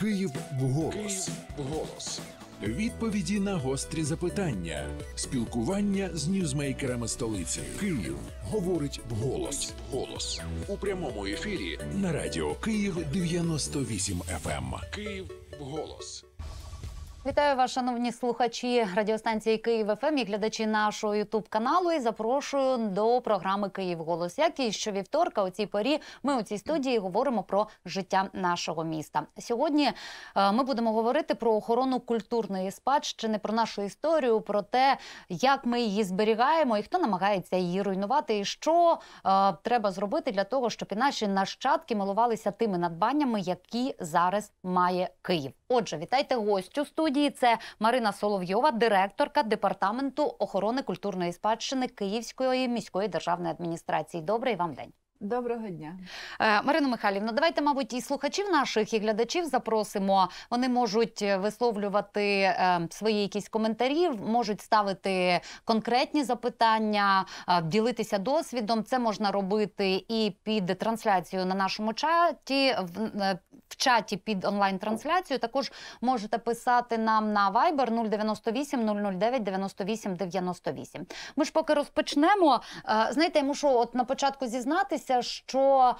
Київ голос. Київ голос. Відповіді на гострі запитання, спілкування з ньюзмейкерами столиці. Київ говорить вголос. Голос у прямому ефірі на радіо Київ 98 FM. Ем. Київ голос. Вітаю вас, шановні слухачі радіостанції Київ ФМ ем» і глядачі нашого ютуб каналу. І запрошую до програми Київ Голос. Як і щовівторка у цій порі ми у цій студії говоримо про життя нашого міста. Сьогодні е, ми будемо говорити про охорону культурної спадщини, про нашу історію, про те, як ми її зберігаємо і хто намагається її руйнувати, і що е, треба зробити для того, щоб і наші нащадки милувалися тими надбаннями, які зараз має Київ. Отже, вітайте гостю студії. Це Марина Соловйова, директорка департаменту охорони культурної спадщини Київської міської державної адміністрації. Добрий вам день. Доброго дня, е, Марина Михайлівна. Давайте, мабуть, і слухачів наших і глядачів запросимо. Вони можуть е, висловлювати е, свої якісь коментарі, можуть ставити конкретні запитання, ділитися досвідом. Це можна робити і під трансляцією на нашому чаті в чаті під онлайн-трансляцію. Також можете писати нам на Viber 098 009 98 98. Ми ж поки розпочнемо. Е, знаєте, я мушу от на початку зізнатися, що.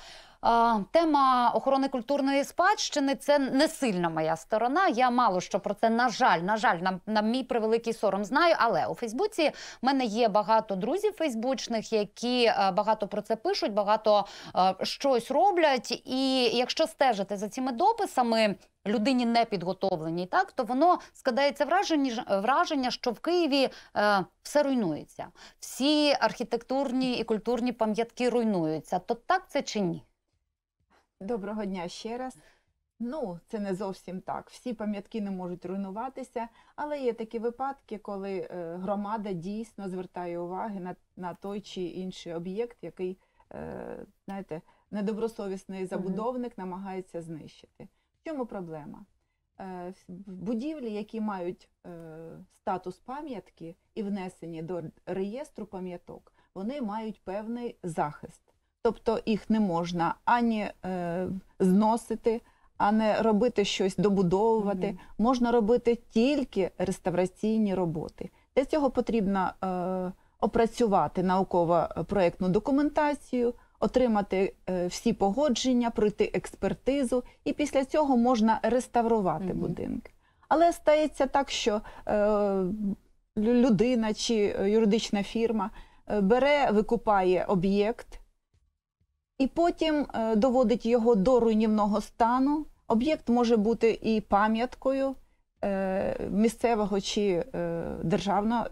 Тема охорони культурної спадщини це не сильна моя сторона. Я мало що про це на жаль, на жаль, на, на мій превеликий сором знаю. Але у Фейсбуці в мене є багато друзів Фейсбучних, які е, багато про це пишуть, багато е, щось роблять. І якщо стежити за цими дописами. Людині не підготовленій, так то воно складається враження враження, що в Києві е, все руйнується, всі архітектурні і культурні пам'ятки руйнуються. То так це чи ні? Доброго дня ще раз. Ну, це не зовсім так. Всі пам'ятки не можуть руйнуватися, але є такі випадки, коли е, громада дійсно звертає уваги на на той чи інший об'єкт, який, е, знаєте, недобросовісний забудовник намагається знищити. В чому проблема? Е, будівлі, які мають статус пам'ятки і внесені до реєстру пам'яток, вони мають певний захист тобто їх не можна ані е, зносити, а не робити щось, добудовувати. Угу. Можна робити тільки реставраційні роботи. Для цього потрібно е, опрацювати науково проектну документацію, отримати е, всі погодження, пройти експертизу, і після цього можна реставрувати угу. будинки. Але стається так, що е, людина чи е, юридична фірма е, бере, викупає об'єкт, і потім е, доводить його до руйнівного стану. Об'єкт може бути і пам'яткою е, місцевого чи е, державного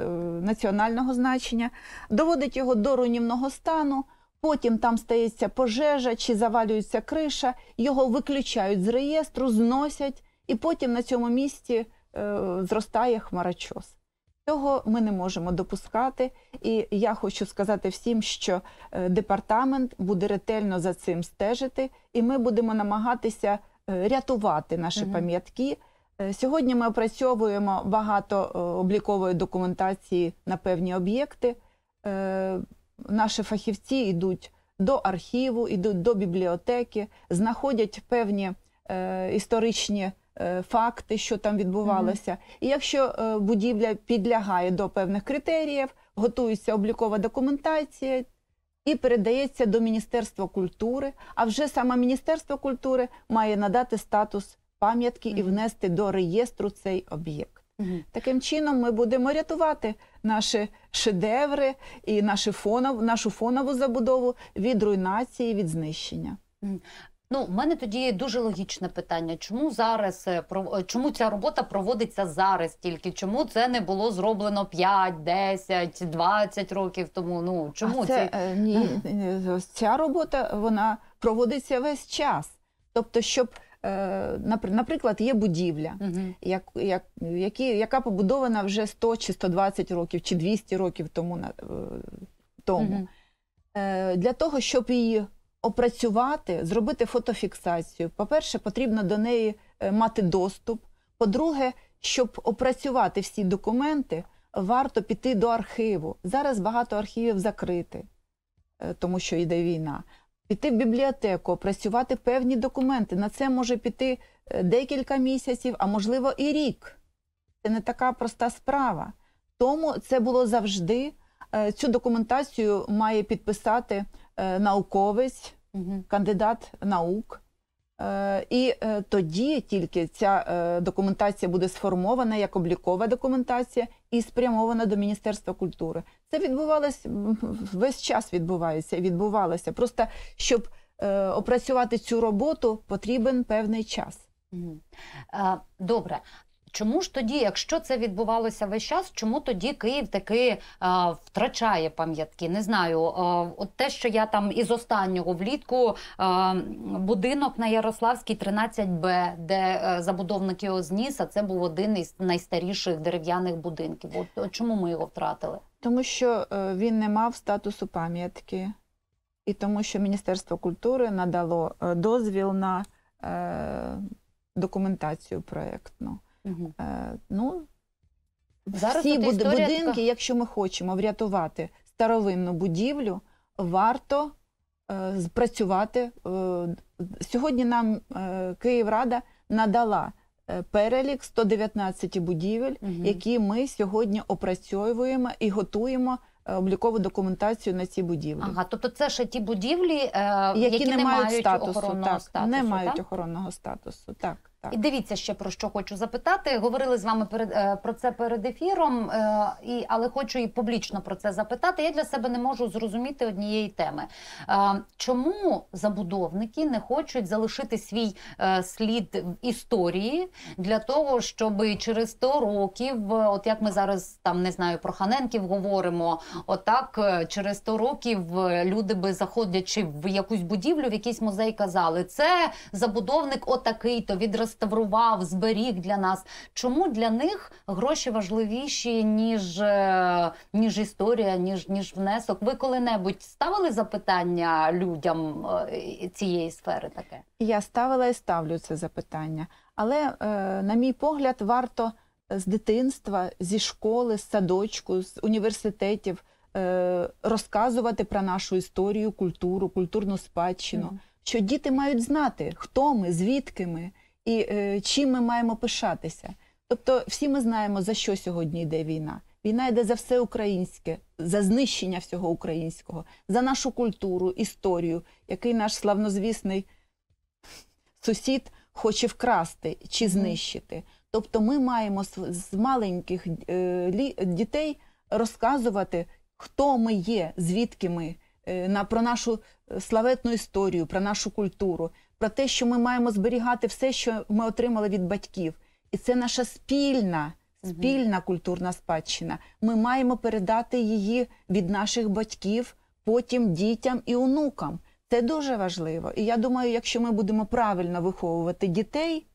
національного значення, доводить його до руйнівного стану. Потім там стається пожежа чи завалюється криша, його виключають з реєстру, зносять, і потім на цьому місці зростає хмарочос. Цього ми не можемо допускати, і я хочу сказати всім, що е, департамент буде ретельно за цим стежити, і ми будемо намагатися е, рятувати наші угу. пам'ятки. Е, сьогодні ми опрацьовуємо багато облікової документації на певні об'єкти. Наші фахівці йдуть до архіву, йдуть до бібліотеки, знаходять певні історичні Е, факти, що там відбувалося. І якщо е, будівля підлягає до певних критеріїв, готується облікова документація. І передається до Міністерства культури. А вже саме Міністерство культури має надати статус пам'ятки і внести до реєстру цей об'єкт. Таким чином, ми будемо рятувати наші шедеври і наші фонов, нашу фонову забудову від руйнації, від знищення. Ну, в мене тоді дуже логічне питання. Чому зараз е, е, чому ця робота проводиться зараз тільки? Чому це не було зроблено 5, 10, 20 років тому? Ну чому а це ці... Е, ні ця робота вона проводиться весь час? Тобто, щоб наприклад, є будівля, угу. як, як, яка побудована вже 100 чи 120 років, чи 200 років тому тому. Угу. Для того, щоб її опрацювати, зробити фотофіксацію. По-перше, потрібно до неї е, мати доступ. По-друге, щоб опрацювати всі документи, варто піти до архіву. Зараз багато архівів закрити, е, тому що йде війна. Піти в бібліотеку, опрацювати певні документи. На це може піти е, декілька місяців, а можливо і рік. Це не така проста справа. Тому це було завжди. Цю документацію має підписати. Е, науковець, кандидат наук. Е, і е, тоді тільки ця документація буде сформована як облікова документація і спрямована до Міністерства культури. Це відбувалося весь час. Відбувається і відбувалося. Просто щоб опрацювати цю роботу, потрібен певний час. Добре, Чому ж тоді, якщо це відбувалося весь час, чому тоді Київ таки а, е, втрачає пам'ятки? Не знаю, а, е, от те, що я там із останнього влітку а, е, будинок на Ярославській, 13Б, де а, забудовник його зніс, а це був один із найстаріших дерев'яних будинків. От, от чому ми його втратили? Тому що він не мав статусу пам'ятки, і тому, що Міністерство культури надало дозвіл на е, документацію проєктну. Е, ну, Зараз Всі тут історія будинки, така- якщо ми хочемо врятувати старовинну будівлю, варто е, працювати. е, сьогодні нам е, Київрада надала е, перелік 119 будівель, Мгм. які ми сьогодні опрацьовуємо і готуємо е, облікову документацію на ці будівлі. Ага, тобто це ще ті будівлі, е, які, не мають статусу, охоронного так, статусу. не мають охоронного статусу. Так. Так. І дивіться ще про що хочу запитати. Говорили з вами перед е, про це перед ефіром, е, і але хочу і публічно про це запитати. Я для себе не можу зрозуміти однієї теми. Е, чому забудовники не хочуть залишити свій слід в історії для того, щоб через 100 років, от як ми зараз там не знаю про Ханенків, говоримо, отак через 100 років люди би заходячи в якусь будівлю, в якийсь музей казали, це забудовник, отакий то відраз реставрував, зберіг для нас. Чому для них гроші важливіші, ніж е, ніж історія, ніж ніж внесок? Ви коли-небудь ставили запитання людям е, цієї сфери? Таке я ставила і ставлю це запитання, але е, на мій погляд, варто з дитинства, зі школи, з садочку, з університетів. Розказувати про нашу історію, культуру, культурну спадщину, mm. що діти мають знати, хто ми, звідки ми, і е, чим ми маємо пишатися. Тобто, всі ми знаємо, за що сьогодні йде війна. Війна йде за все українське, за знищення всього українського, за нашу культуру, історію, який наш славнозвісний сусід хоче вкрасти чи знищити. Тобто, ми маємо з маленьких е, дітей розказувати, хто ми є, звідки ми, е, на про нашу е, славетну історію, про нашу культуру про те, що ми маємо зберігати все, що ми отримали від батьків, і це наша спільна. Спільна культурна спадщина. Ми маємо передати її від наших батьків, потім дітям і онукам. Це дуже важливо. І я думаю, якщо ми будемо правильно виховувати дітей,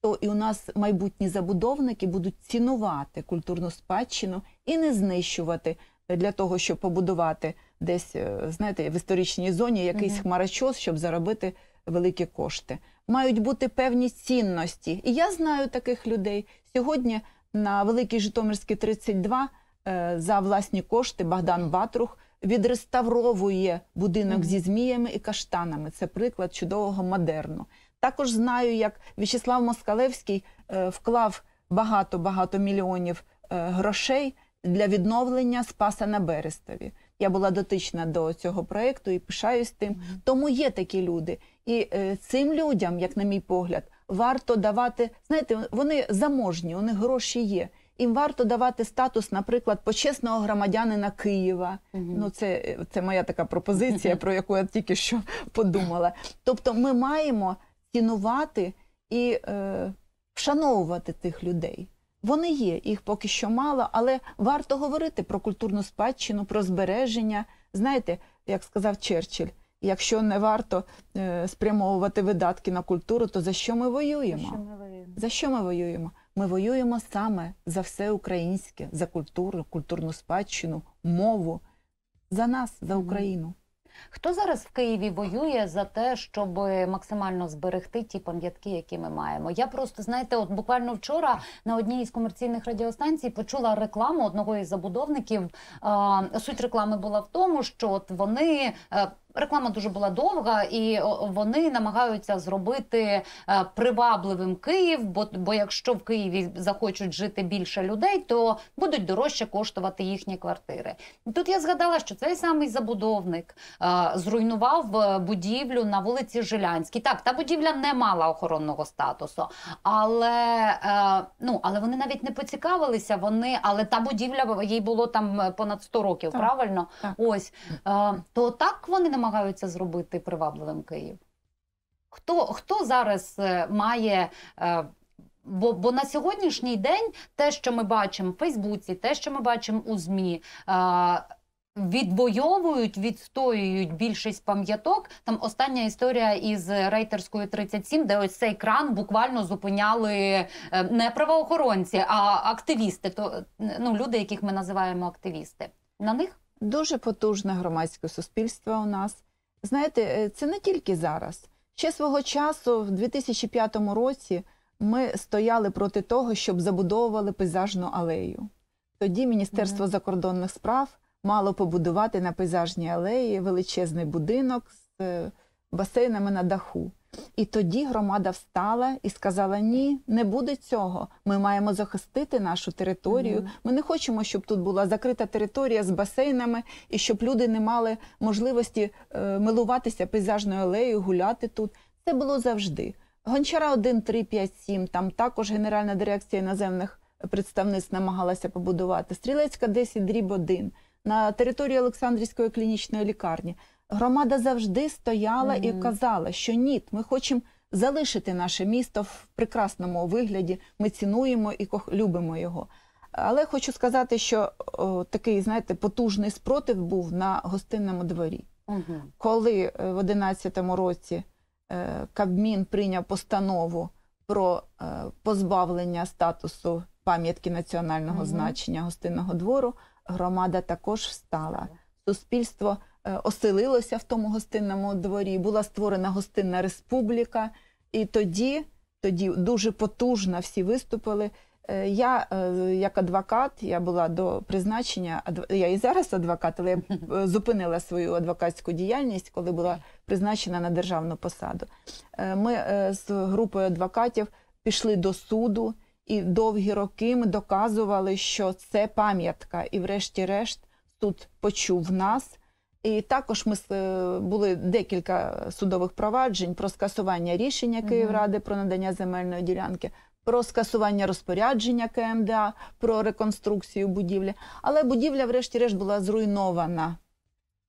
то і у нас майбутні забудовники будуть цінувати культурну спадщину і не знищувати для того, щоб побудувати десь, е, знаєте, в історичній зоні якийсь хмарочос, щоб заробити великі кошти. Мають бути певні цінності. І я знаю таких людей. Сьогодні на Великій Житомирській 32 е, за власні кошти Богдан Батрух відреставровує будинок mm зі зміями і каштанами. Це приклад чудового модерну. Також знаю, як В'ячеслав Москалевський е, вклав багато багато мільйонів е, грошей для відновлення Спаса на Берестові. Я була дотична до цього проєкту і пишаюсь тим. Mm -hmm. Тому є такі люди. І е, цим людям, як на мій погляд, варто давати, знаєте, вони заможні, у них гроші є. Їм варто давати статус, наприклад, почесного громадянина Києва. Mm Ну, це, це моя така пропозиція, про яку я тільки що подумала. Тобто, ми маємо цінувати і е, вшановувати тих людей. Вони є, їх поки що мало, але варто говорити про культурну спадщину, про збереження. Знаєте, як сказав Черчилль, якщо не варто е, спрямовувати видатки на культуру, то за що ми воюємо? За що ми воюємо? За що ми воюємо? Ми воюємо саме за все українське, за культуру, культурну спадщину, мову, за нас, за Україну. Хто зараз в Києві воює за те, щоб максимально зберегти ті пам'ятки, які ми маємо? Я просто знаєте, от буквально вчора на одній із комерційних радіостанцій почула рекламу одного із забудовників. Суть реклами була в тому, що от вони е, Реклама дуже була довга, і вони намагаються зробити е, привабливим Київ. Бо бо якщо в Києві захочуть жити більше людей, то будуть дорожче коштувати їхні квартири. Тут я згадала, що цей самий забудовник а, е, зруйнував е, будівлю на вулиці Жилянській. Так, та будівля не мала охоронного статусу, але а, ну але вони навіть не поцікавилися. Вони але та будівля їй було там понад 100 років. Так, правильно, так. ось а, то так вони не намагаються зробити привабливим Київ? Хто хто зараз е, має? Е, бо бо на сьогоднішній день те, що ми бачимо в Фейсбуці, те, що ми бачимо у ЗМІ, е, відвойовують, відстоюють більшість пам'яток. Там остання історія із рейтерською 37, де ось цей кран буквально зупиняли не правоохоронці, а активісти. То ну люди, яких ми називаємо активісти, на них дуже потужне громадське суспільство у нас. Знаєте, е, це не тільки зараз. Ще свого часу, в 2005 році, ми стояли проти того, щоб забудовували пейзажну алею. Тоді Міністерство mm -hmm. закордонних справ мало побудувати на пейзажній алеї величезний будинок з е, басейнами на даху. І тоді громада встала і сказала: Ні, не буде цього. Ми маємо захистити нашу територію. Ми не хочемо, щоб тут була закрита територія з басейнами і щоб люди не мали можливості е, милуватися пейзажною алеєю, гуляти тут. Це було завжди. Гончара 1, 3, 5, 7, Там також генеральна дирекція іноземних представництв намагалася побудувати. Стрілецька 10, дріб 1, на території Олександрівської клінічної лікарні громада завжди стояла mm -hmm. і казала, що ні, ми хочемо залишити наше місто в прекрасному вигляді. Ми цінуємо і любимо його. Але хочу сказати, що о, такий, знаєте, потужний спротив був на гостинному дворі, угу. коли е, в 11-му році е, Кабмін прийняв постанову про е, позбавлення статусу пам'ятки національного угу. значення гостинного двору, громада також встала. Суспільство Е, оселилося в тому гостинному дворі, була створена гостинна республіка, і тоді, тоді дуже потужно всі виступили. Е, я е, як адвокат, я була до призначення, я і зараз адвокат, але я зупинила свою адвокатську діяльність, коли була призначена на державну посаду. Ми з групою адвокатів пішли до суду і довгі роки ми доказували, що це пам'ятка. І, врешті-решт, суд почув нас і також ми е, були декілька судових проваджень про скасування рішення Київради про надання земельної ділянки, про скасування розпорядження КМДА, про реконструкцію будівлі. Але будівля, врешті-решт, була зруйнована.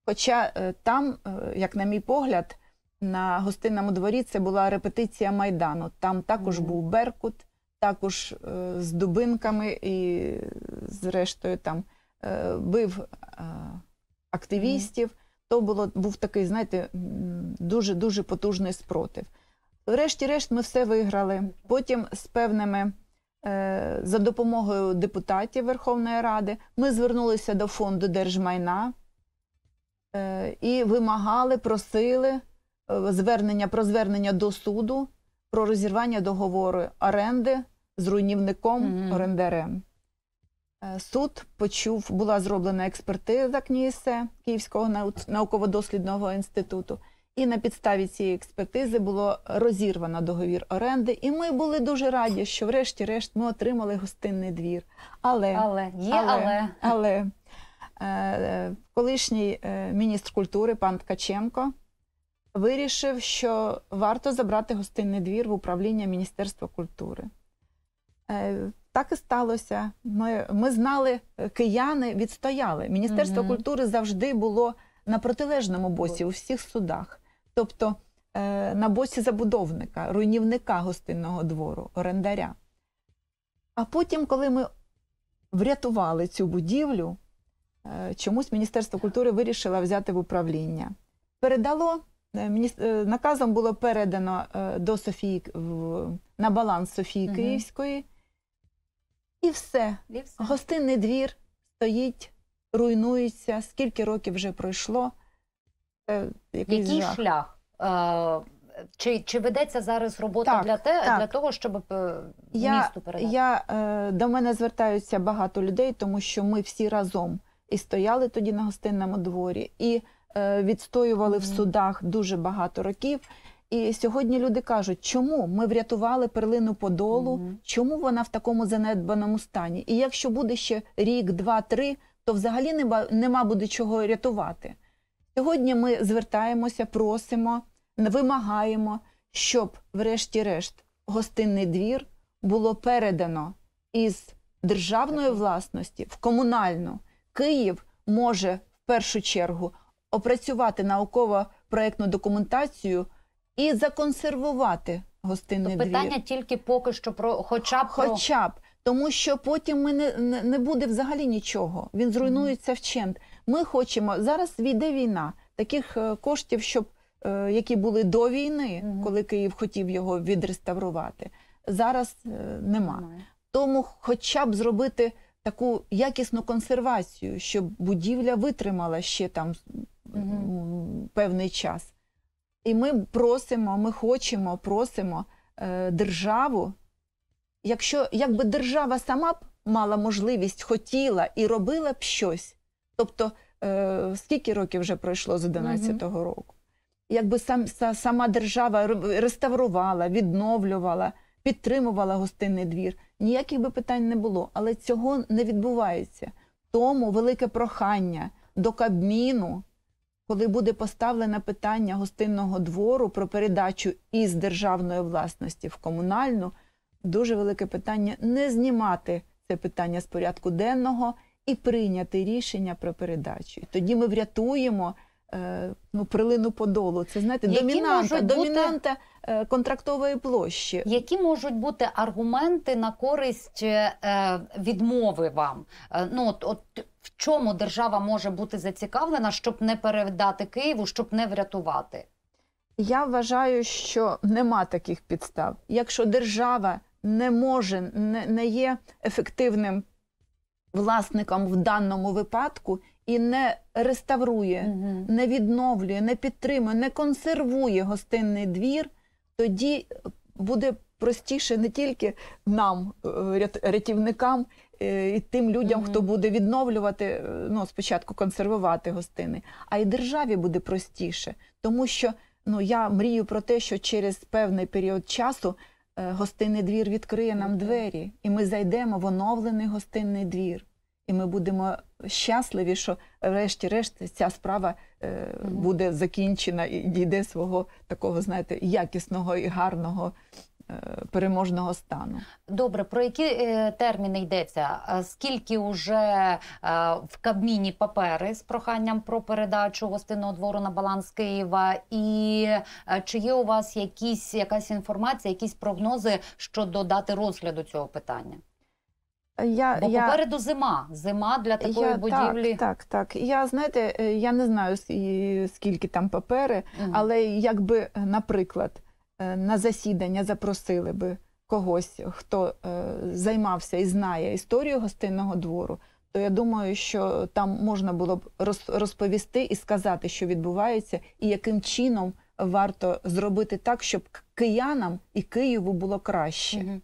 Хоча е, там, е, як на мій погляд, на гостинному дворі це була репетиція майдану. Там також був Беркут, також з дубинками і, зрештою, там бив активістів. То було був такий, знаєте, дуже дуже потужний спротив. Врешті-решт, ми все виграли. Потім з певними. Е, за допомогою депутатів Верховної Ради ми звернулися до фонду держмайна е, і вимагали, просили е, звернення про звернення до суду про розірвання договору оренди з руйнівником орендарем. Е, суд почув, була зроблена експертиза КНІСЕ Київського науково-дослідного інституту, і на підставі цієї експертизи було розірвано договір оренди. І ми були дуже раді, що, врешті-решт, ми отримали гостинний двір. Але але є, але, але, але е, колишній е, міністр культури пан Ткаченко вирішив, що варто забрати гостинний двір в управління Міністерства культури. Так і сталося. Ми ми знали, е, кияни відстояли. Міністерство угу. культури завжди було на протилежному боці у всіх судах. Тобто е, на боці забудовника, руйнівника гостинного двору, орендаря. А потім, коли ми врятували цю будівлю, е, чомусь Міністерство культури вирішило взяти в управління. Передало е, е наказом було передано е, до Софії в, на баланс Софії угу. Київської. І все. І все. Гостинний двір стоїть, руйнується, скільки років вже пройшло. Е, Який жах. шлях? Е, чи чи ведеться зараз робота так, для те, так. для того, щоб е, я, місту передати? Я, До мене звертаються багато людей, тому що ми всі разом і стояли тоді на гостинному дворі, і відстоювали mm -hmm. в судах дуже багато років. І сьогодні люди кажуть, чому ми врятували перлину подолу, угу. чому вона в такому занедбаному стані? І якщо буде ще рік, два-три, то взагалі нема, нема буде чого рятувати. Сьогодні ми звертаємося, просимо, вимагаємо, щоб, врешті-решт, гостинний двір було передано із державної власності в комунальну. Київ може в першу чергу опрацювати науково проектну документацію і законсервувати гостинний То двір. питання тільки поки що про хоча б хоча б, тому що потім ми не, не буде взагалі нічого. Він зруйнується mm вчент. Ми хочемо зараз. Війде війна таких е, коштів, щоб е, які були до війни, mm коли Київ хотів його відреставрувати. Зараз е, нема. Mm Тому, хоча б зробити таку якісну консервацію, щоб будівля витримала ще там mm певний час. І ми просимо, ми хочемо, просимо е, державу. Якщо якби держава сама б мала можливість, хотіла і робила б щось, тобто е, скільки років вже пройшло з 11-го року, якби сам, сама держава реставрувала, відновлювала, підтримувала гостинний двір, ніяких би питань не було, але цього не відбувається. Тому велике прохання до Кабміну коли буде поставлено питання гостинного двору про передачу із державної власності в комунальну, дуже велике питання не знімати це питання з порядку денного і прийняти рішення про передачу. тоді ми врятуємо е, ну, прилину подолу. Це знаєте, які домінанта бути, домінанта е, контрактової площі. Які можуть бути аргументи на користь е, відмови вам? Ну от, от в чому держава може бути зацікавлена, щоб не передати Києву, щоб не врятувати? Я вважаю, що нема таких підстав. Якщо держава не може, не, не є ефективним власником в даному випадку і не реставрує, угу. не відновлює, не підтримує, не консервує гостинний двір, тоді буде простіше не тільки нам, е, рятівникам. Е, і тим людям, угу. хто буде відновлювати, е, ну спочатку консервувати гостини, а й державі буде простіше, тому що ну я мрію про те, що через певний період часу е, гостинний двір відкриє нам двері, і ми зайдемо в оновлений гостинний двір. І ми будемо щасливі, що врешті-решт ця справа е, буде закінчена і дійде свого такого, знаєте, якісного і гарного Е, переможного стану. Добре, про які е, терміни йдеться? Скільки вже е, в Кабміні папери з проханням про передачу гостинного двору на баланс Києва? І чи є у вас якісь якась інформація, якісь прогнози щодо дати розгляду цього питання? Я, Бо я, попереду зима. Зима для такої я, будівлі. Так, так, так. Я знаєте, я не знаю скільки там папери, угу. але якби, наприклад, Е, на засідання запросили би когось, хто е, займався і знає історію гостинного двору, то я думаю, що там можна було б розповісти і сказати, що відбувається, і яким чином варто зробити так, щоб киянам і Києву було краще. Угу.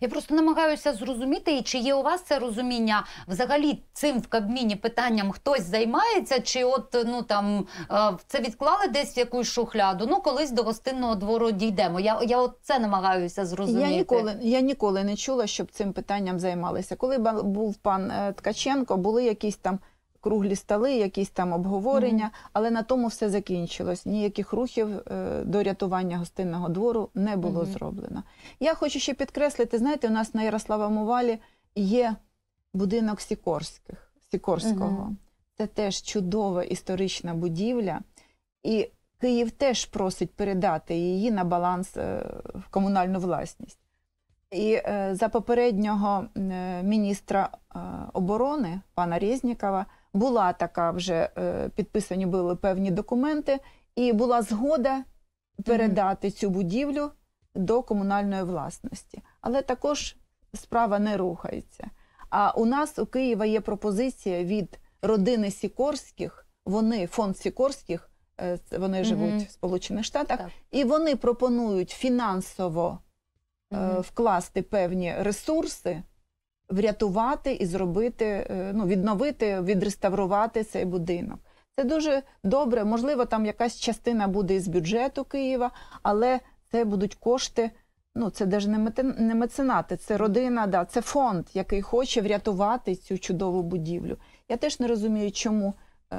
Я просто намагаюся зрозуміти, і чи є у вас це розуміння взагалі цим в Кабміні питанням хтось займається, чи от ну там е, це відклали десь в якусь шухляду. Ну колись до гостинного двору дійдемо. Я я от це намагаюся зрозуміти. Я ніколи я ніколи не чула, щоб цим питанням займалися. Коли був пан е, Ткаченко, були якісь там круглі столи, якісь там обговорення, mm але на тому все закінчилось. Ніяких рухів е, до рятування гостинного двору не було mm зроблено. Я хочу ще підкреслити: знаєте, у нас на Ярославому валі є будинок Сікорських, Сікорського. Mm Це теж чудова історична будівля. І Київ теж просить передати її на баланс е, в комунальну власність. І е, за попереднього міністра оборони пана Резнікова була така вже е, підписані були певні документи, і була згода передати цю будівлю до комунальної власності. Але також справа не рухається. А у нас у Києва є пропозиція від родини Сікорських. Вони фонд Сікорських, е, вони живуть mm -hmm. в Сполучених Штатах, так. і вони пропонують фінансово mm -hmm. е, вкласти певні ресурси врятувати і зробити, е, ну відновити, відреставрувати цей будинок. Це дуже добре. Можливо, там якась частина буде із бюджету Києва, але це будуть кошти. Ну, це навіть не меценати, це родина, да, це фонд, який хоче врятувати цю чудову будівлю. Я теж не розумію, чому е,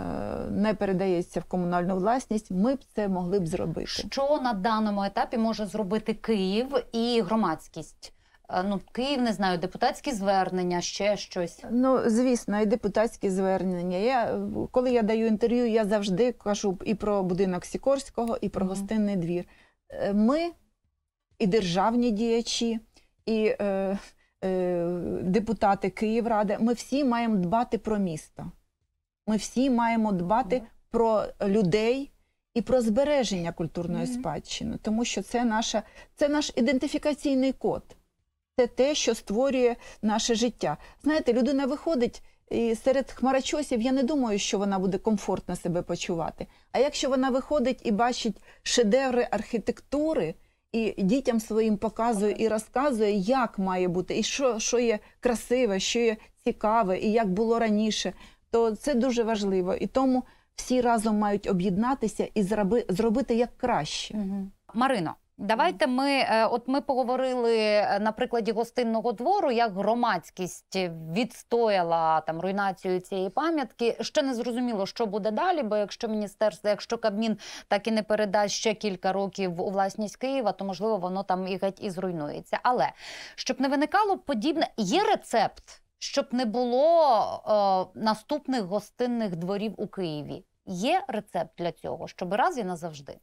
не передається в комунальну власність. Ми б це могли б зробити. Що на даному етапі може зробити Київ і громадськість? ну Київ не знаю, депутатські звернення, ще щось. Ну звісно, і депутатські звернення. Я коли я даю інтерв'ю, я завжди кажу і про будинок Сікорського, і про mm гостинний двір. Е, ми і державні діячі, і е, е, депутати Київради. Ми всі маємо дбати про місто. Ми всі маємо дбати mm про людей. І про збереження культурної mm -hmm. спадщини, тому що це наша це наш ідентифікаційний код це те, що створює наше життя. Знаєте, людина виходить. І серед хмарочосів я не думаю, що вона буде комфортно себе почувати. А якщо вона виходить і бачить шедеври архітектури, і дітям своїм показує і розказує, як має бути, і що що є красиве, що є цікаве, і як було раніше, то це дуже важливо. І тому всі разом мають об'єднатися і зроби, зробити як краще. Угу. Марино, Давайте ми е, от ми поговорили е, на прикладі гостинного двору, як громадськість відстояла там руйнацію цієї пам'ятки. Ще не зрозуміло, що буде далі. Бо якщо міністерство, якщо Кабмін так і не передасть ще кілька років у власність Києва, то можливо воно там і геть і зруйнується. Але щоб не виникало подібне, є рецепт, щоб не було е, наступних гостинних дворів у Києві. Є рецепт для цього, щоб раз і назавжди.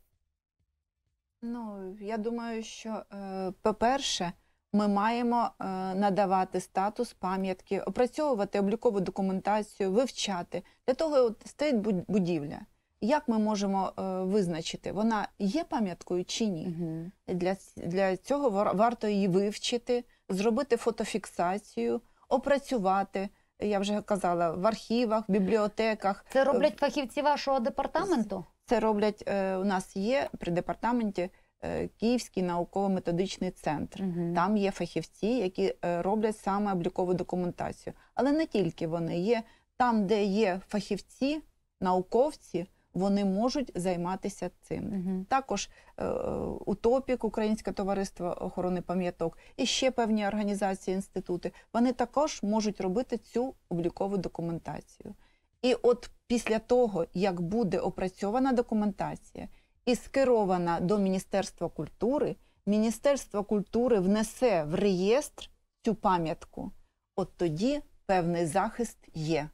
Ну, я думаю, що, е, по-перше, ми маємо е, надавати статус пам'ятки, опрацьовувати облікову документацію, вивчати. Для того стоїть будівля. Як ми можемо е, визначити, вона є пам'яткою чи ні? Угу. Для, Для цього варто її вивчити, зробити фотофіксацію, опрацювати. Я вже казала в архівах, бібліотеках. Це роблять фахівці вашого департаменту? Це роблять е, у нас є при департаменті е, Київський науково-методичний центр. Угу. Там є фахівці, які е, роблять саме облікову документацію. Але не тільки вони є. Там, де є фахівці, науковці, вони можуть займатися цим. Угу. Також утопік, Українське товариство охорони пам'яток і ще певні організації, інститути, вони також можуть робити цю облікову документацію. І от після того, як буде опрацьована документація і скерована до Міністерства культури, Міністерство культури внесе в реєстр цю пам'ятку. От тоді певний захист є.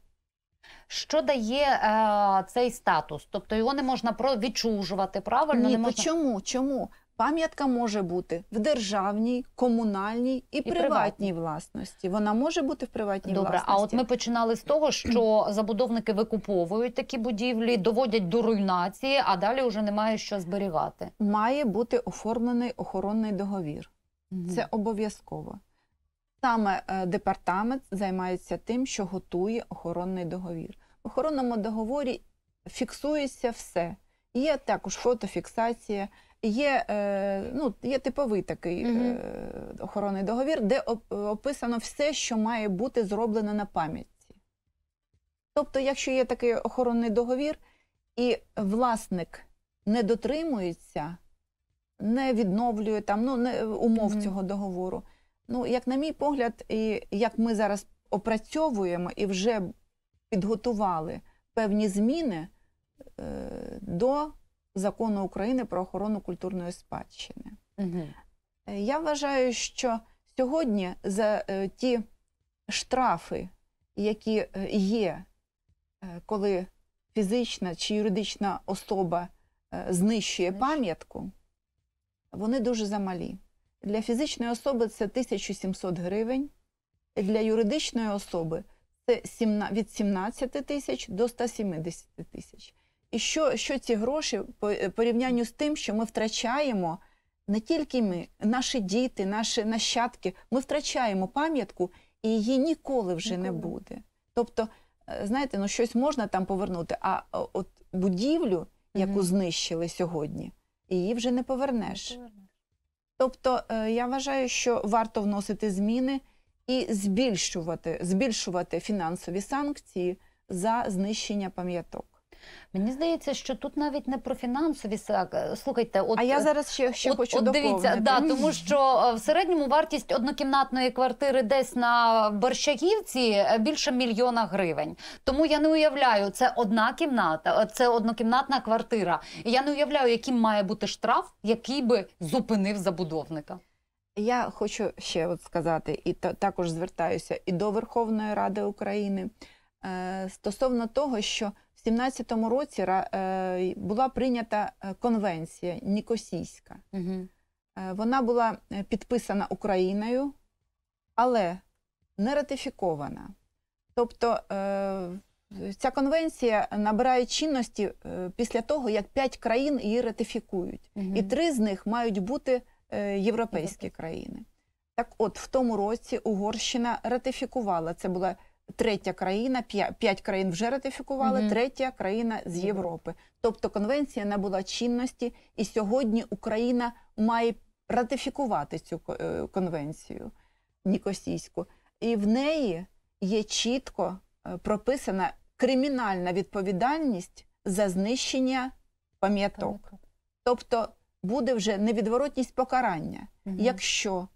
Що дає е, цей статус? Тобто його не можна відчужувати, правильно? Ні, не можна... Чому? Чому? Пам'ятка може бути в державній, комунальній і, і приватній, приватній власності. Вона може бути в приватній Добре, власності. Добре, А от ми починали з того, що забудовники викуповують такі будівлі, доводять до руйнації, а далі вже немає що зберігати. Має бути оформлений охоронний договір. Угу. Це обов'язково. Саме е, департамент займається тим, що готує охоронний договір. В охоронному договорі фіксується все. Є також фотофіксація є е, ну, є типовий такий mm -hmm. охоронний договір, де е, описано все, що має бути зроблено на пам'ятці. Тобто, якщо є такий охоронний договір, і власник не дотримується, не відновлює там ну, не, умов mm цього договору. Ну, як, на мій погляд, і як ми зараз опрацьовуємо і вже підготували певні зміни е, до закону України про охорону культурної спадщини. Угу. Я вважаю, що сьогодні за е, ті штрафи, які е, є, коли фізична чи юридична особа знищує пам'ятку, вони дуже замалі. Для фізичної особи це 1700 гривень, для юридичної особи це від 17 тисяч до 170 тисяч. І що що ці гроші по е, порівнянню з тим, що ми втрачаємо не тільки ми, наші діти, наші нащадки, ми втрачаємо пам'ятку і її ніколи вже ніколи. не буде. Тобто, е, знаєте, ну щось можна там повернути, а от будівлю, яку mm знищили сьогодні, її вже не повернеш. не повернеш. Тобто, е, я вважаю, що варто вносити зміни і збільшувати, збільшувати фінансові санкції за знищення пам'яток. Мені здається, що тут навіть не про фінансові е, слухайте, от а я е, зараз ще, ще от, хочу от, дивіться, да тому що е, в середньому вартість однокімнатної квартири десь на Борщагівці більше мільйона гривень. Тому я не уявляю, це одна кімната, це однокімнатна квартира. І я не уявляю, яким має бути штраф, який би зупинив забудовника. Я хочу ще от сказати, і та, також звертаюся і до Верховної Ради України е, стосовно того, що 17 му році е, була прийнята е, конвенція Нікосійська. Е, вона була підписана Україною, але не ратифікована. Тобто ця конвенція набирає чинності після того, як 5 країн її ратифікують, і три з них мають бути європейські країни. Так, от в тому році Угорщина ратифікувала це була третя країна, п'ять країн вже ратифікували, угу. третя країна з Європи. Тобто конвенція набула чинності, і сьогодні Україна має ратифікувати цю е, конвенцію Нікосійську, і в неї є чітко е, прописана кримінальна відповідальність за знищення пам'яток. Тобто буде вже невідворотність покарання. Угу. Якщо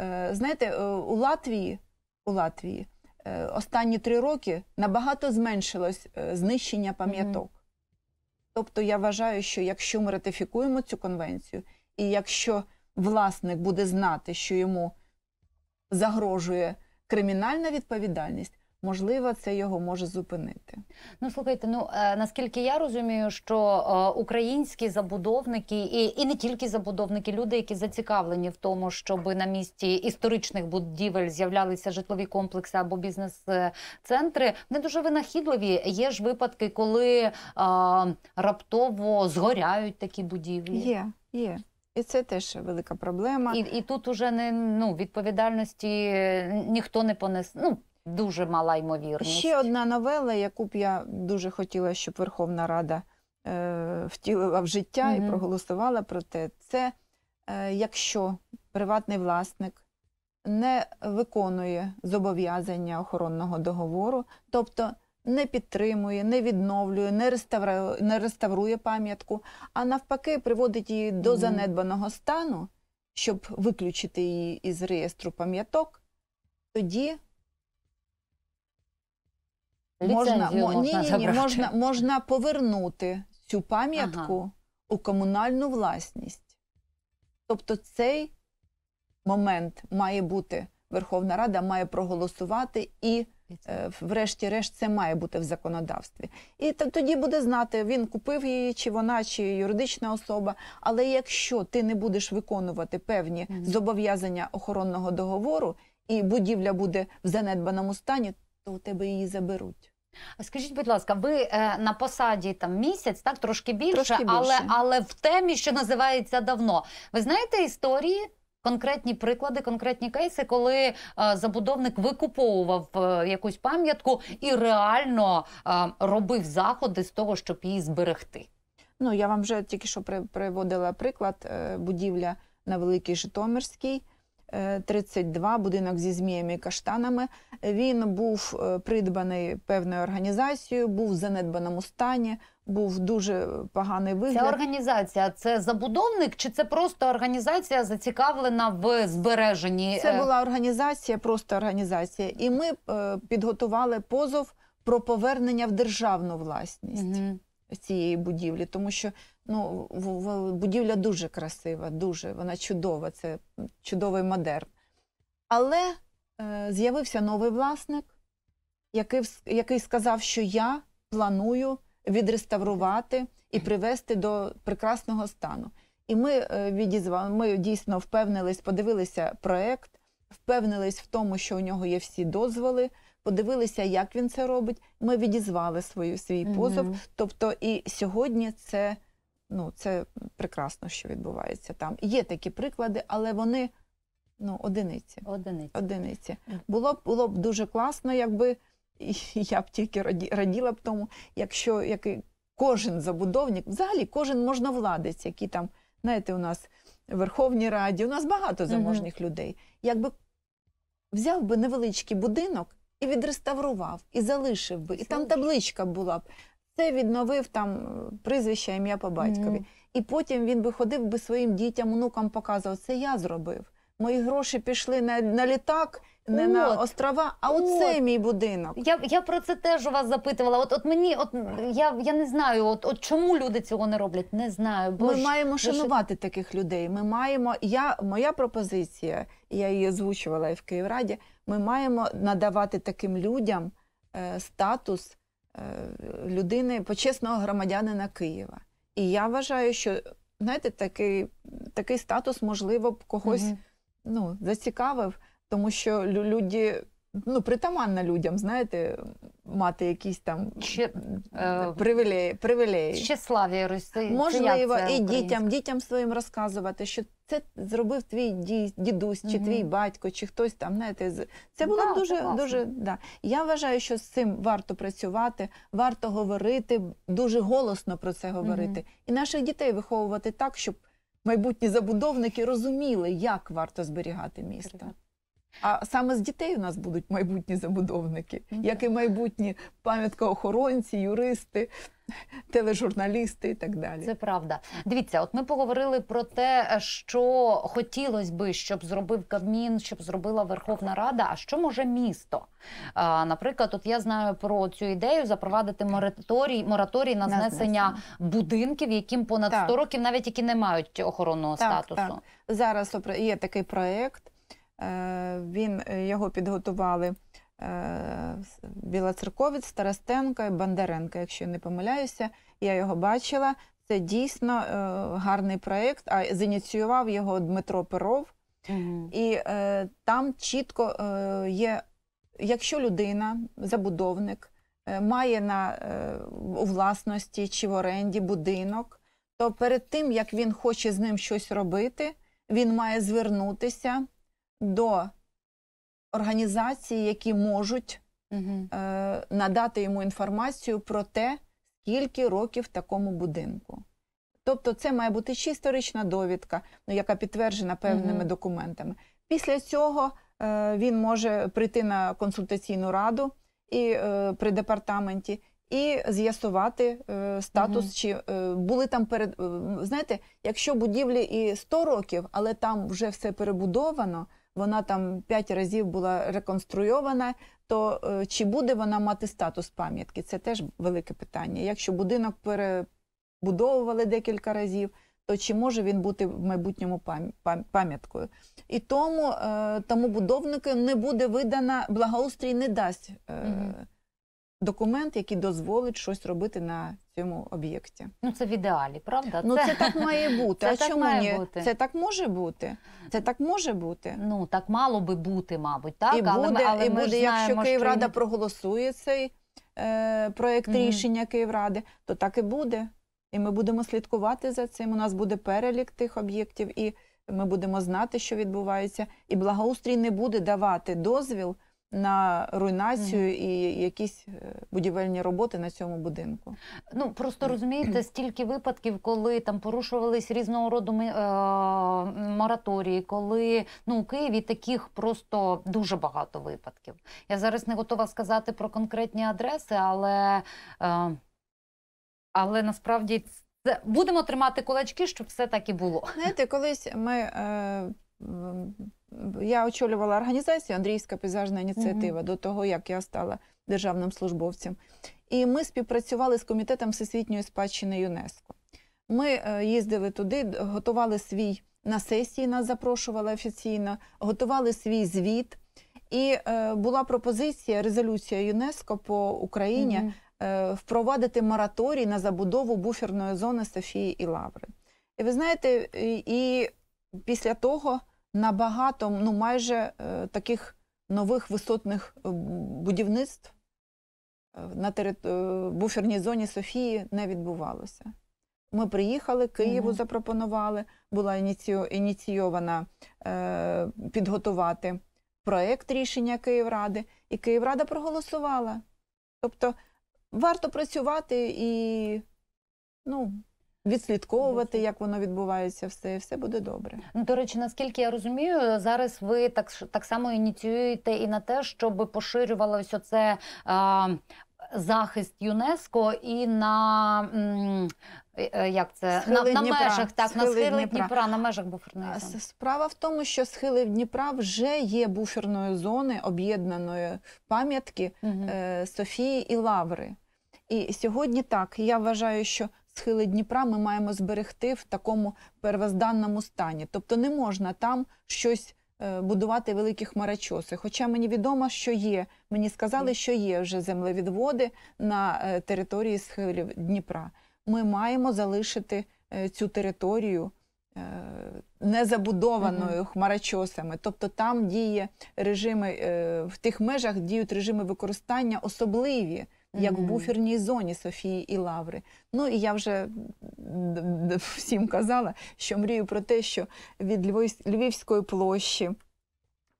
е, знаєте, у Латвії у Латвії Е, останні три роки набагато зменшилось е, знищення пам'яток. Mm. Тобто, я вважаю, що якщо ми ратифікуємо цю конвенцію, і якщо власник буде знати, що йому загрожує кримінальна відповідальність, можливо, це його може зупинити. Ну слухайте, ну е, наскільки я розумію, що е, українські забудовники і і не тільки забудовники, люди, які зацікавлені в тому, щоб на місці історичних будівель з'являлися житлові комплекси або бізнес-центри, не дуже винахідливі. Є ж випадки, коли е, раптово згоряють такі будівлі. Є, є. І це теж велика проблема. І і тут уже не ну відповідальності е, ніхто не понесе. Ну дуже мала ймовірність. Ще одна новела, яку б я дуже хотіла, щоб Верховна Рада е, втілила в життя mm і проголосувала про те, це е, якщо приватний власник не виконує зобов'язання охоронного договору, тобто не підтримує, не відновлює, не реставрує, не реставрує пам'ятку, а навпаки, приводить її до занедбаного стану, щоб виключити її із реєстру пам'яток, тоді Можна, можна ні, ні, можна, можна повернути цю пам'ятку Ага. у комунальну власність. Тобто цей момент має бути, Верховна Рада має проголосувати і. Е, Врешті-решт, це має бути в законодавстві. І т- тоді буде знати, він купив її, чи вона, чи юридична особа. Але якщо ти не будеш виконувати певні Мгм. зобов'язання охоронного договору, і будівля буде в занедбаному стані, то у тебе її заберуть. А Скажіть, будь ласка, ви е, на посаді там місяць, так трошки більше, трошки більше, але але в темі, що називається давно. Ви знаєте історії, конкретні приклади, конкретні кейси, коли е, забудовник викуповував е, якусь пам'ятку і реально е, робив заходи з того, щоб її зберегти? Ну я вам вже тільки що приводила приклад е, будівля на Великій Житомирській. 32, е, будинок зі зміями і каштанами. Він був е, придбаний певною організацією, був в занедбаному стані, був дуже поганий вигляд. Ця організація це забудовник чи це просто організація зацікавлена в збереженні? Це е? була організація, просто організація. І ми підготували позов про повернення в державну власність. Угу цієї будівлі, тому що ну, будівля дуже красива, дуже вона чудова, це чудовий модерн. Але е, з'явився новий власник, який, який сказав, що я планую відреставрувати і привести до прекрасного стану. І ми е, відізвали, ми дійсно впевнились, подивилися проект, впевнились в тому, що у нього є всі дозволи подивилися, як він це робить. Ми відізвали свою свій позов. Угу. Тобто, і сьогодні це ну, це прекрасно, що відбувається там. Є такі приклади, але вони ну, одиниці. Одиниці. Одиниці. Було б було б дуже класно, якби і я б тільки раділа б тому, якщо який кожен забудовник, взагалі кожен можновладець, який там, знаєте, у нас в Верховній Раді, у нас багато заможних угу. людей. Якби взяв би невеличкий будинок і відреставрував, і залишив би, і там табличка була б. Це відновив там е, прізвище ім'я по батькові. Mm. І потім він би ходив би своїм дітям, онукам показував, це я зробив. Мої гроші пішли на, на літак. Не от, на острова, а оце мій будинок. Я я про це теж у вас запитувала. От от мені, от я я не знаю, от от чому люди цього не роблять. Не знаю. Бо ми ж, маємо шанувати ж... таких людей. Ми маємо. Я моя пропозиція я її озвучувала і в Київраді. Ми маємо надавати таким людям е, статус е, людини почесного громадянина Києва. І я вважаю, що знаєте, такий такий статус, можливо, б когось угу. ну, зацікавив, тому що люди ну, притаманна людям, знаєте, мати якісь там Чи, е, привілеї. привілеї. Ще славі російські. Можливо, і дітям, дітям своїм розказувати, що це зробив твій дід, дідусь, чи Мгм. твій батько, чи хтось там. Знаєте, з- це ну було Да, б це дуже, дуже да. Я вважаю, що з цим варто працювати, варто говорити, дуже голосно про це говорити. І наших дітей виховувати так, щоб майбутні забудовники розуміли, як варто зберігати місто. А саме з дітей у нас будуть майбутні забудовники, ну, як і майбутні пам'яткоохоронці, юристи. Тележурналісти і так далі, це правда. Дивіться, от ми поговорили про те, що хотілося би, щоб зробив Кабмін, щоб зробила Верховна Рада. А що може місто? Наприклад, от я знаю про цю ідею запровадити мораторій мораторій на знесення будинків, яким понад так. 100 років навіть які не мають охоронного так, статусу. Так. Зараз є такий проект. Е, він, е, Його підготували е, Білоцерковець, Старостенка і Бондаренко, якщо не помиляюся, я його бачила. Це дійсно гарний проєкт, а зініціював його Дмитро Перов. Угу. І е, там чітко е, є, якщо людина, забудовник, має на, е, у власності чи в оренді будинок, то перед тим, як він хоче з ним щось робити, він має звернутися до організацій, які можуть е, надати йому інформацію про те, скільки років в такому будинку. Тобто, це має бути ще історична довідка, ну, яка підтверджена певними угу. документами. Після цього е, він може прийти на консультаційну раду і е, при департаменті. І з'ясувати е, статус, угу. чи е, були там перед е, знаєте, якщо будівлі і 100 років, але там вже все перебудовано вона там п'ять разів була реконструйована, то е, чи буде вона мати статус пам'ятки? Це теж велике питання. Якщо будинок перебудовували декілька разів, то чи може він бути в майбутньому пам'яткою? І тому е, тому будовнику не буде видана благоустрій, не дасть. Угу документ, який дозволить щось робити на цьому об'єкті. Ну це в ідеалі, правда? Ну це, це так має бути. Це а так чому має ні? Бути. Це так може бути. Це так може бути. Ну так мало би бути, мабуть, так і але, буде, але і ми буде, якщо знаємо, Київрада що... проголосує цей е, проект mm -hmm. рішення Київради, то так і буде. І ми будемо слідкувати за цим. У нас буде перелік тих об'єктів, і ми будемо знати, що відбувається. І благоустрій не буде давати дозвіл на руйнацію mm -hmm. і якісь е, будівельні роботи на цьому будинку. Ну просто розумієте, стільки випадків, коли там порушувались різного роду е, мораторії, коли ну у Києві таких просто дуже багато випадків. Я зараз не готова сказати про конкретні адреси, але, е, але насправді. Будемо тримати кулачки, щоб все так і було. Знаєте, колись ми е, я очолювала організацію Андрійська пейзажна ініціатива угу. до того, як я стала державним службовцем. І ми співпрацювали з комітетом всесвітньої спадщини ЮНЕСКО. Ми е, їздили туди, готували свій на сесії, нас запрошували офіційно, готували свій звіт. І е, була пропозиція, резолюція ЮНЕСКО по Україні угу. е, впровадити мораторій на забудову буферної зони Софії і Лаври. І ви знаєте, і після того набагато, ну майже е, таких нових висотних е, будівництв е, на буферній зоні Софії не відбувалося. Ми приїхали, Києву угу. запропонували, була ініційована е, підготувати проєкт рішення Київради, і Київрада проголосувала. Тобто варто працювати і ну відслідковувати, як воно відбувається, все все буде добре. Ну, до речі, наскільки я розумію, зараз ви так так само ініціюєте і на те, щоб поширювалося це. А, Захист ЮНЕСКО і на е, як це схили на, на межах, так схили на схили Дніпра. Дніпра на межах буферної зони. справа в тому, що схили Дніпра вже є буферною зони об'єднаної пам'ятки угу. Софії і Лаври. І сьогодні так я вважаю, що схили Дніпра ми маємо зберегти в такому первозданному стані. Тобто не можна там щось е, будувати великі хмарочоси. Хоча мені відомо, що є. Мені сказали, що є вже землевідводи на е, території схилів Дніпра. Ми маємо залишити е, цю територію незабудованою угу. хмарочосами. Тобто там діє режими в тих межах діють режими використання особливі як в буферній зоні Софії і Лаври. Ну і я вже всім казала, що мрію про те, що від Львівської площі,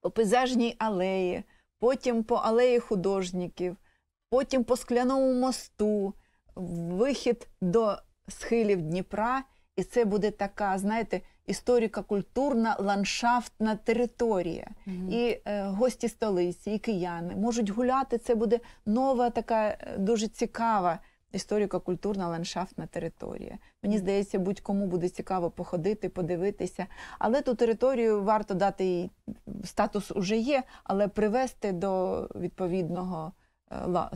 по пейзажній алеї, потім по алеї художників, потім по скляному мосту, вихід до схилів Дніпра. І це буде така, знаєте історико-культурна ландшафтна територія. Угу. І е, гості столиці, і кияни можуть гуляти. Це буде нова, така е, дуже цікава історико-культурна ландшафтна територія. Мені здається, будь-кому буде цікаво походити, подивитися. Але ту територію варто дати їй статус уже є, але привести до відповідного е,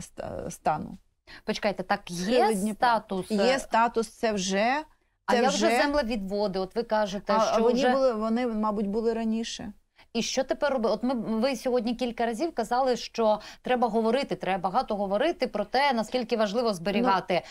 стану. Почекайте, так є статус? Є е, статус, це вже. А це як вже землевідводи? От ви кажете, а, що вони вже... були вони, мабуть, були раніше. І що тепер робити? От ми ви сьогодні кілька разів казали, що треба говорити, треба багато говорити про те, наскільки важливо зберігати.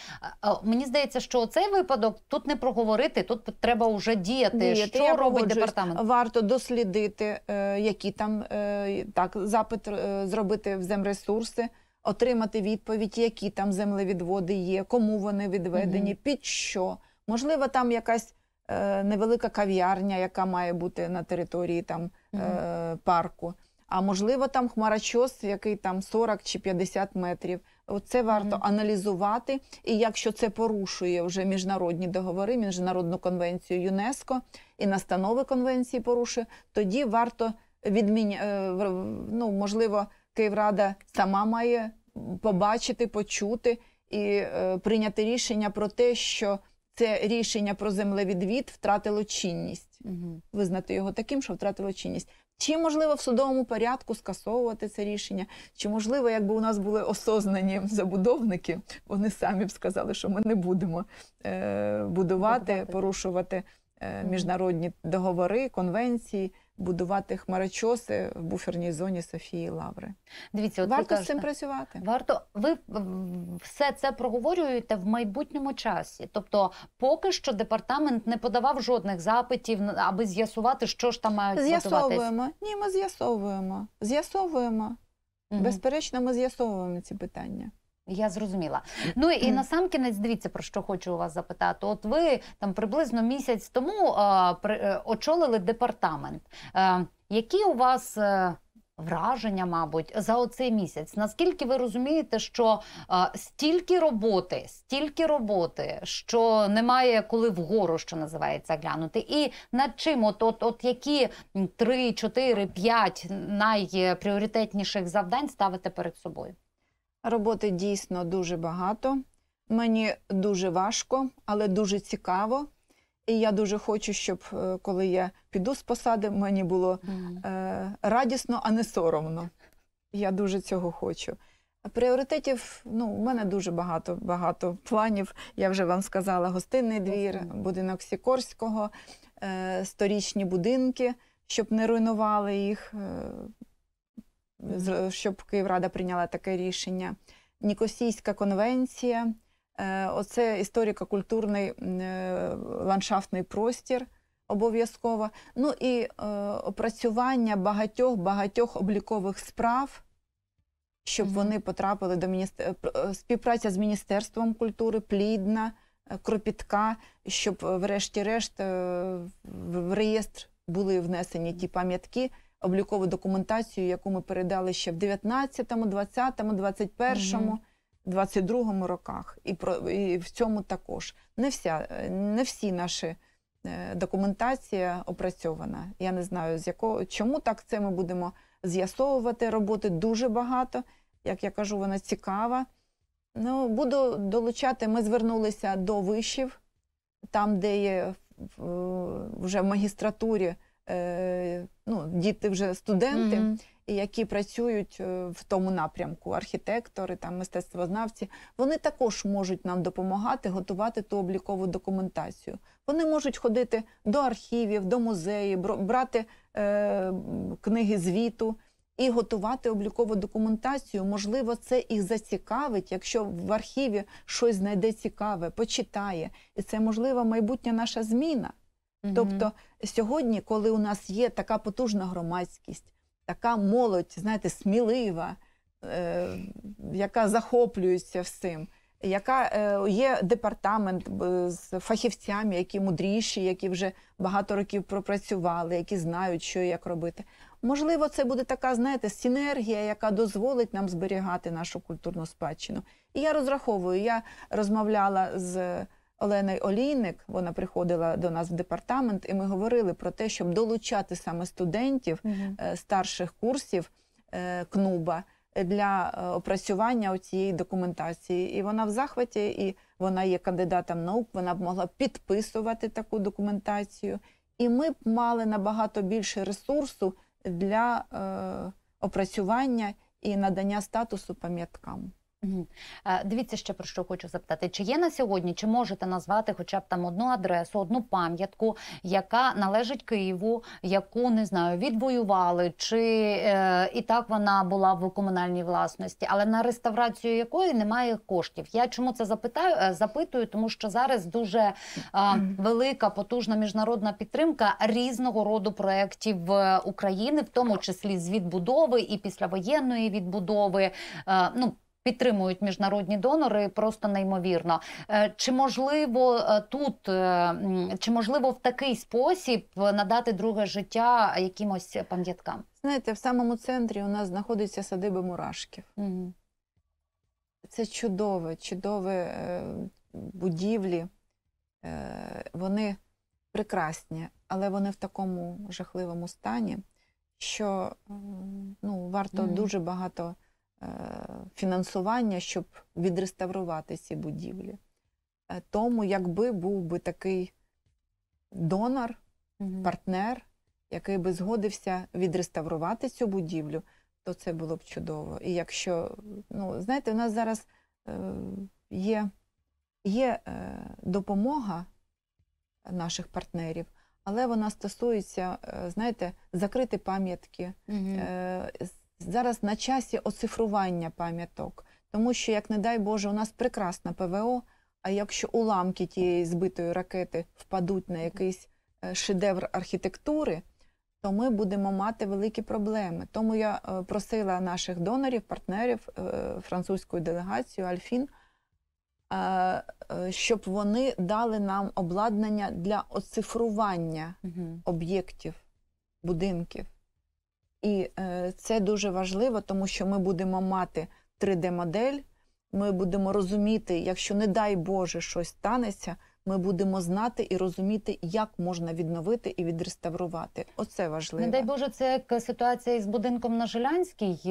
Ну, Мені здається, що цей випадок тут не проговорити, тут треба вже діяти. діяти. Що робить департамент? Варто дослідити, е, які там е, так запит е, зробити в земресурси, отримати відповідь, які там землевідводи є, кому вони відведені, угу. під що. Можливо, там якась е, невелика кав'ярня, яка має бути на території там е, парку. А можливо, там хмарочос, який там 40 чи 50 метрів. Оце варто mm. аналізувати. І якщо це порушує вже міжнародні договори, міжнародну конвенцію ЮНЕСКО і настанови конвенції порушує, тоді варто відміня... Е, ну, можливо, Київрада сама має побачити, почути і е, прийняти рішення про те, що це рішення про землевідвід втратило чинність, угу. визнати його таким, що втратило чинність. Чи можливо в судовому порядку скасовувати це рішення? Чи можливо, якби у нас були осознані забудовники, вони самі б сказали, що ми не будемо е, будувати, порушувати е, міжнародні договори, конвенції будувати хмарочоси в буферній зоні Софії Лаври. Дивіться, от варто з цим працювати. Варто ви все це проговорюєте в майбутньому часі. Тобто, поки що департамент не подавав жодних запитів, аби з'ясувати, що ж там мають з'ясовуємо. Ні, ми з'ясовуємо. З'ясовуємо. Угу. Безперечно, ми з'ясовуємо ці питання. Я зрозуміла. Ну і на сам кінець, дивіться, про що хочу у вас запитати. От ви там приблизно місяць тому а, е, при, а, е, очолили департамент. А, е, які у вас а, враження, мабуть, за оцей місяць? Наскільки ви розумієте, що а, стільки роботи, стільки роботи, що немає коли вгору, що називається, глянути? І над чим от от, от які 3, 4, 5 найпріоритетніших завдань ставите перед собою? Роботи дійсно дуже багато. Мені дуже важко, але дуже цікаво. І я дуже хочу, щоб е, коли я піду з посади, мені було е, радісно, а не соромно. Я дуже цього хочу. Пріоритетів ну, у мене дуже багато багато планів. Я вже вам сказала: гостинний двір, будинок Сікорського, е, сторічні будинки, щоб не руйнували їх. Е, Е, щоб Київрада прийняла таке рішення. Нікосійська конвенція, е, оце історико-культурний е, ландшафтний простір обов'язково. Ну і опрацювання багатьох багатьох облікових справ, щоб вони потрапили до міністерства. Співпраця з Міністерством культури плідна, кропітка, щоб, врешті-решт, в реєстр були внесені ті пам'ятки облікову документацію, яку ми передали ще в 19-му, 20-му, 21-му, 22-му роках. І про і в цьому також не вся не всі наші е, документація опрацьована. Я не знаю з якого чому так це ми будемо з'ясовувати. Роботи дуже багато. Як я кажу, вона цікава. Ну, буду долучати. Ми звернулися до вишів, там, де є вже в магістратурі. Е, ну, діти вже студенти, mm -hmm. які працюють е, в тому напрямку, архітектори, там мистецтвознавці, вони також можуть нам допомагати готувати ту облікову документацію. Вони можуть ходити до архівів, до музеїв, брати е, книги звіту. І готувати облікову документацію, можливо, це їх зацікавить, якщо в архіві щось знайде цікаве, почитає, і це можливо майбутня наша зміна. Угу. Тобто сьогодні, коли у нас є така потужна громадськість, така молодь, знаєте, смілива, е, яка захоплюється всім, яка е, є департамент е, з фахівцями, які мудріші, які вже багато років пропрацювали, які знають, що і як робити. Можливо, це буде така, знаєте, синергія, яка дозволить нам зберігати нашу культурну спадщину. І я розраховую, я розмовляла з Олена Олійник, вона приходила до нас в департамент, і ми говорили про те, щоб долучати саме студентів угу. старших курсів е, КНУБа для е, опрацювання цієї документації. І вона в захваті, і вона є кандидатом наук. Вона б могла підписувати таку документацію, і ми б мали набагато більше ресурсу для опрацювання і надання статусу пам'яткам. Дивіться ще про що хочу запитати. Чи є на сьогодні, чи можете назвати хоча б там одну адресу, одну пам'ятку, яка належить Києву, яку не знаю, відвоювали, чи е, і так вона була в комунальній власності, але на реставрацію якої немає коштів? Я чому це запитаю? Е, запитую, тому що зараз дуже е, велика потужна міжнародна підтримка різного роду проєктів е, України, в тому числі з відбудови і післявоєнної відбудови. Е, ну підтримують міжнародні донори просто неймовірно. Е, чи можливо е, тут е, чи можливо в такий спосіб надати друге життя якимось пам'яткам? Знаєте, в самому центрі у нас знаходиться садиби мурашків. Угу. Це чудове, чудові будівлі, вони прекрасні, але вони в такому жахливому стані, що ну, варто mm. дуже багато Е, фінансування, щоб відреставрувати ці будівлі. Е, тому, якби був би такий донор, партнер, який би згодився відреставрувати цю будівлю, то це було б чудово. І якщо, ну, знаєте, у нас зараз е, є є допомога наших партнерів, але вона стосується, знаєте, закрити пам'ятки, угу зараз на часі оцифрування пам'яток, тому що, як не дай Боже, у нас прекрасна ПВО. А якщо уламки тієї збитої ракети впадуть на якийсь е, шедевр архітектури, то ми будемо мати великі проблеми. Тому я е, просила наших донорів, партнерів е, французьку делегацію Альфін, щоб вони дали нам обладнання для оцифрування угу. об'єктів, будинків. І е, це дуже важливо, тому що ми будемо мати 3D-модель, ми будемо розуміти, якщо, не дай Боже, щось станеться, ми будемо знати і розуміти, як можна відновити і відреставрувати. Оце важливо. Не дай Боже, це як ситуація із будинком на Жилянській, е,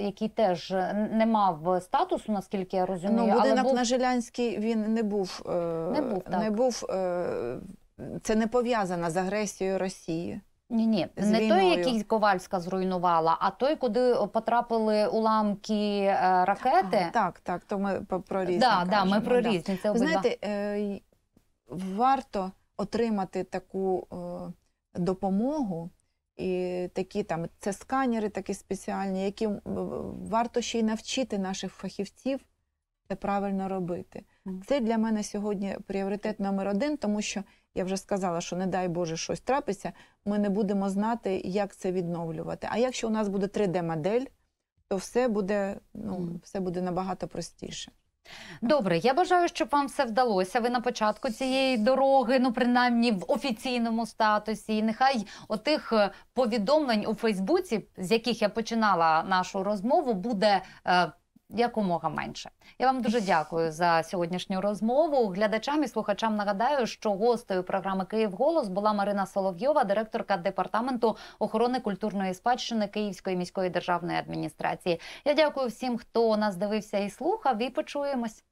який теж не мав статусу, наскільки я розумію. Ну, Будинок але був... на Жилянській він не був е, не був, так. Не був це не пов'язано з агресією Росії. Ні, ні, не той, який Ковальська зруйнувала, а той, куди потрапили уламки е, ракети. А, так, так, то ми про різні. Да, да, ми про да. Це Ви знаєте, е, варто отримати таку е, допомогу, і такі там це сканери, такі спеціальні, які варто ще й навчити наших фахівців це правильно робити. Це для мене сьогодні пріоритет номер один, тому що я вже сказала, що не дай Боже щось трапиться, ми не будемо знати, як це відновлювати. А якщо у нас буде 3D-модель, то все буде, ну, все буде набагато простіше. Ну. Добре, я бажаю, щоб вам все вдалося. Ви на початку цієї дороги, ну принаймні в офіційному статусі. І Нехай отих е, повідомлень у Фейсбуці, з яких я починала нашу розмову, буде е, якомога менше. Я вам дуже дякую за сьогоднішню розмову. Глядачам і слухачам нагадаю, що гостею програми Київ Голос була Марина Соловйова, директорка департаменту охорони культурної спадщини Київської міської державної адміністрації. Я дякую всім, хто нас дивився і слухав. І почуємось.